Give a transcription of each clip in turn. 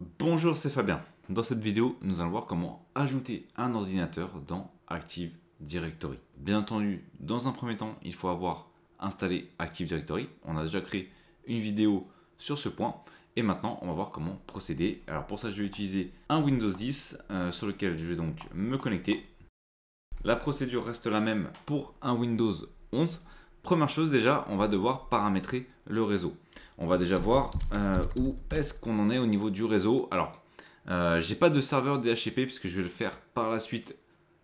Bonjour, c'est Fabien. Dans cette vidéo, nous allons voir comment ajouter un ordinateur dans Active Directory. Bien entendu, dans un premier temps, il faut avoir installé Active Directory. On a déjà créé une vidéo sur ce point. Et maintenant, on va voir comment procéder. Alors pour ça, je vais utiliser un Windows 10 euh, sur lequel je vais donc me connecter. La procédure reste la même pour un Windows 11. Première chose déjà, on va devoir paramétrer le réseau. On va déjà voir euh, où est-ce qu'on en est au niveau du réseau. Alors, je euh, j'ai pas de serveur DHCP puisque je vais le faire par la suite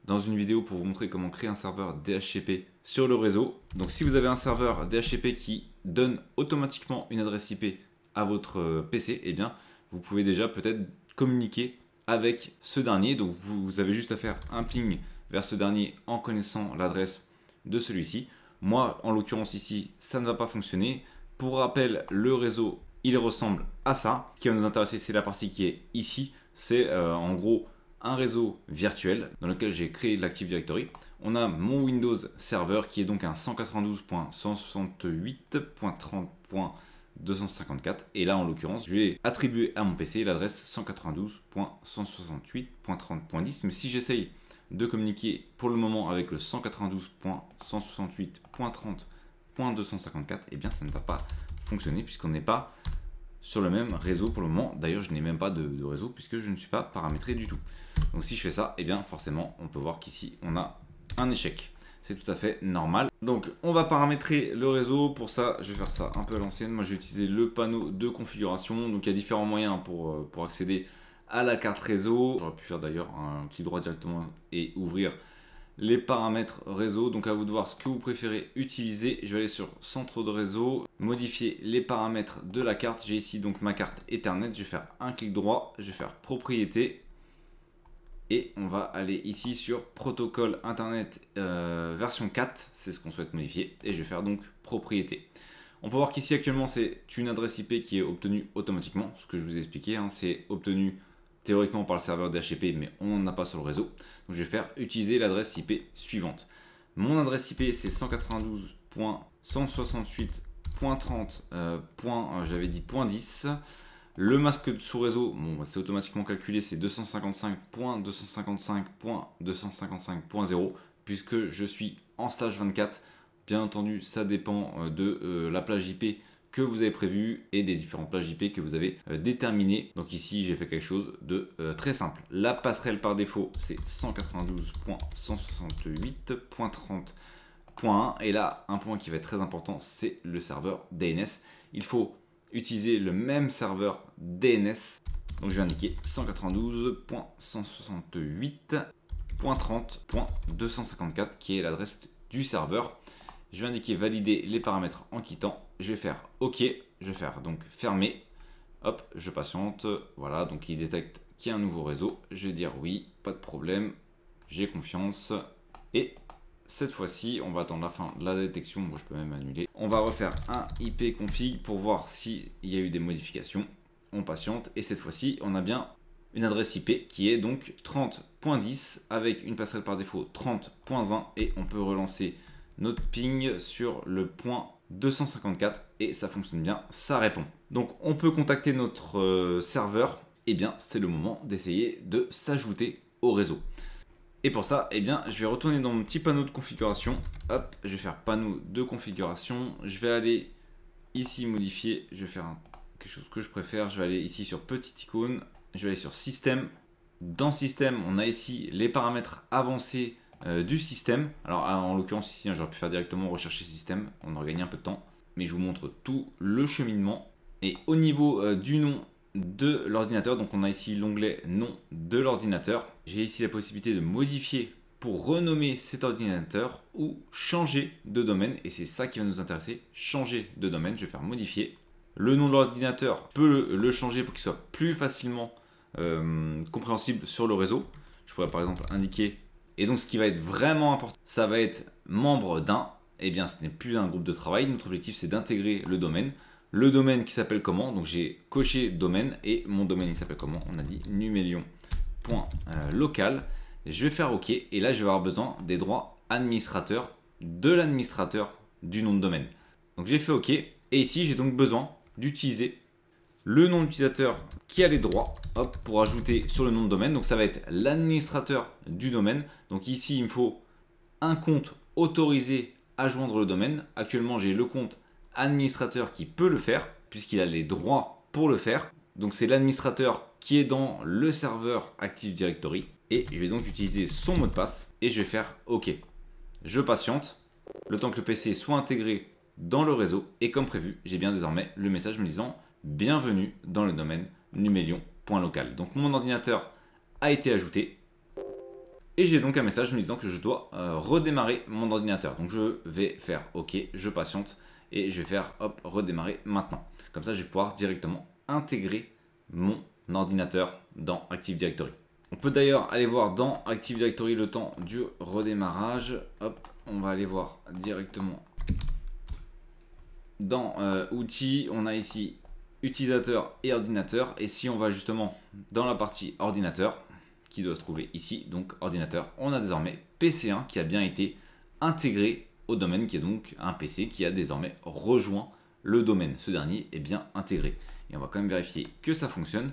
dans une vidéo pour vous montrer comment créer un serveur DHCP sur le réseau. Donc si vous avez un serveur DHCP qui donne automatiquement une adresse IP à votre euh, PC, eh bien vous pouvez déjà peut-être communiquer avec ce dernier. Donc vous avez juste à faire un ping vers ce dernier en connaissant l'adresse de celui-ci. Moi, en l'occurrence ici, ça ne va pas fonctionner. Pour rappel, le réseau, il ressemble à ça. Ce qui va nous intéresser, c'est la partie qui est ici. C'est euh, en gros un réseau virtuel dans lequel j'ai créé l'Active Directory. On a mon Windows Server qui est donc un 192.168.30.254 et là en l'occurrence je vais attribuer à mon PC l'adresse 192.168.30.10 mais si j'essaye de communiquer pour le moment avec le 192.168.30.254, et eh bien ça ne va pas fonctionner puisqu'on n'est pas sur le même réseau pour le moment. D'ailleurs, je n'ai même pas de, réseau puisque je ne suis pas paramétré du tout. Donc si je fais ça, et eh bien forcément, on peut voir qu'ici, on a un échec. C'est tout à fait normal. Donc, on va paramétrer le réseau. Pour ça, je vais faire ça un peu à l'ancienne. Moi, j'ai utilisé le panneau de configuration. Donc, il y a différents moyens pour, euh, pour accéder à la carte réseau. J'aurais pu faire d'ailleurs un clic droit directement et ouvrir les paramètres réseau. Donc à vous de voir ce que vous préférez utiliser. Je vais aller sur centre de réseau, modifier les paramètres de la carte. J'ai ici donc ma carte Ethernet. Je vais faire un clic droit, je vais faire propriété. Et on va aller ici sur protocole Internet euh, version 4, c'est ce qu'on souhaite modifier. Et je vais faire donc propriété. On peut voir qu'ici actuellement c'est une adresse IP qui est obtenue automatiquement, ce que je vous ai expliqué, hein, c'est obtenu théoriquement par le serveur DHCP, mais on n'en a pas sur le réseau. Donc je vais faire utiliser l'adresse IP suivante. Mon adresse IP c'est 192.168.30. Euh, euh, j'avais dit .10. Le masque de sous réseau, bon, bah, c'est automatiquement calculé, c'est 255.255.255.0 puisque je suis en stage 24. Bien entendu, ça dépend euh, de la plage IP que vous avez prévu et des différentes plages IP que vous avez euh, déterminées. Donc ici, j'ai fait quelque chose de euh, très simple. La passerelle par défaut, c'est 192.168.30.1 et là, un point qui va être très important, c'est le serveur DNS. Il faut utiliser le même serveur DNS. Donc je vais indiquer 192.168.30.254 qui est l'adresse du serveur. Je vais indiquer valider les paramètres en quittant je vais faire OK, je vais faire donc fermer, hop, je patiente, voilà, donc il détecte qu'il y a un nouveau réseau, je vais dire oui, pas de problème, j'ai confiance, et cette fois-ci, on va attendre la fin de la détection, bon, je peux même annuler. On va refaire un IP config pour voir s'il y a eu des modifications, on patiente, et cette fois-ci, on a bien une adresse IP qui est donc 30.10 avec une passerelle par défaut 30.1 et on peut relancer notre ping sur le point 254 et ça fonctionne bien, ça répond. Donc on peut contacter notre euh, serveur, et eh bien c'est le moment d'essayer de s'ajouter au réseau. Et pour ça, eh bien, je vais retourner dans mon petit panneau de configuration. Hop, je vais faire panneau de configuration. Je vais aller ici modifier. Je vais faire quelque chose que je préfère. Je vais aller ici sur petite icône. Je vais aller sur système. Dans système, on a ici les paramètres avancés euh, du système. Alors ah, en l'occurrence ici, hein, j'aurais pu faire directement rechercher système, on aurait gagné un peu de temps. Mais je vous montre tout le cheminement. Et au niveau euh, du nom de l'ordinateur, donc on a ici l'onglet nom de l'ordinateur. J'ai ici la possibilité de modifier pour renommer cet ordinateur ou changer de domaine. Et c'est ça qui va nous intéresser, changer de domaine. Je vais faire modifier. Le nom de l'ordinateur peut le changer pour qu'il soit plus facilement euh, compréhensible sur le réseau. Je pourrais par exemple indiquer et donc ce qui va être vraiment important, ça va être membre d'un, et eh bien ce n'est plus un groupe de travail, notre objectif c'est d'intégrer le domaine. Le domaine qui s'appelle comment Donc j'ai coché domaine et mon domaine il s'appelle comment On a dit numélion.local. Je vais faire OK et là je vais avoir besoin des droits administrateurs de l'administrateur du nom de domaine. Donc j'ai fait OK et ici j'ai donc besoin d'utiliser le nom d'utilisateur qui a les droits hop, pour ajouter sur le nom de domaine. Donc ça va être l'administrateur du domaine. Donc ici, il me faut un compte autorisé à joindre le domaine. Actuellement, j'ai le compte administrateur qui peut le faire puisqu'il a les droits pour le faire. Donc c'est l'administrateur qui est dans le serveur Active Directory. Et je vais donc utiliser son mot de passe et je vais faire OK. Je patiente, le temps que le PC soit intégré dans le réseau. Et comme prévu, j'ai bien désormais le message me disant bienvenue dans le domaine numélion.local. Donc mon ordinateur a été ajouté et j'ai donc un message me disant que je dois euh, redémarrer mon ordinateur. Donc je vais faire OK, je patiente et je vais faire hop, redémarrer maintenant. Comme ça, je vais pouvoir directement intégrer mon ordinateur dans Active Directory. On peut d'ailleurs aller voir dans Active Directory le temps du redémarrage. Hop, on va aller voir directement dans euh, outils. On a ici utilisateur et ordinateur. Et si on va justement dans la partie ordinateur, qui doit se trouver ici, donc ordinateur, on a désormais PC1 qui a bien été intégré au domaine, qui est donc un PC qui a désormais rejoint le domaine. Ce dernier est bien intégré. Et on va quand même vérifier que ça fonctionne.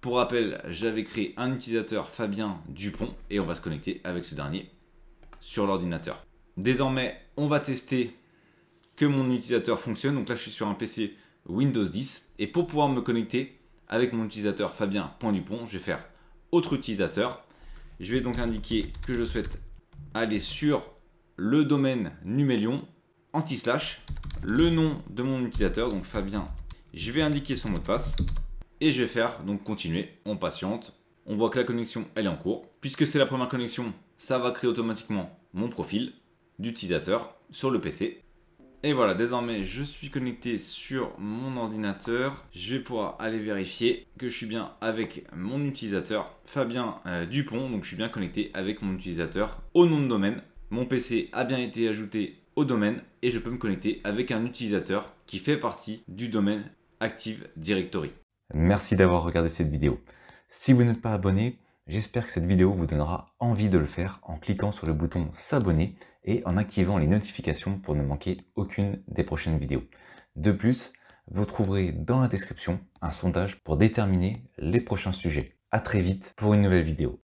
Pour rappel, j'avais créé un utilisateur Fabien Dupont et on va se connecter avec ce dernier sur l'ordinateur. Désormais, on va tester que mon utilisateur fonctionne. Donc là, je suis sur un PC Windows 10. Et pour pouvoir me connecter avec mon utilisateur Fabien je vais faire autre utilisateur. Je vais donc indiquer que je souhaite aller sur le domaine Numélion anti-slash, le nom de mon utilisateur, donc Fabien. Je vais indiquer son mot de passe et je vais faire donc continuer. On patiente. On voit que la connexion elle est en cours. Puisque c'est la première connexion, ça va créer automatiquement mon profil d'utilisateur sur le PC. Et voilà, désormais je suis connecté sur mon ordinateur. Je vais pouvoir aller vérifier que je suis bien avec mon utilisateur Fabien euh, Dupont. Donc je suis bien connecté avec mon utilisateur au nom de domaine. Mon PC a bien été ajouté au domaine et je peux me connecter avec un utilisateur qui fait partie du domaine Active Directory. Merci d'avoir regardé cette vidéo. Si vous n'êtes pas abonné, J'espère que cette vidéo vous donnera envie de le faire en cliquant sur le bouton s'abonner et en activant les notifications pour ne manquer aucune des prochaines vidéos. De plus, vous trouverez dans la description un sondage pour déterminer les prochains sujets. A très vite pour une nouvelle vidéo.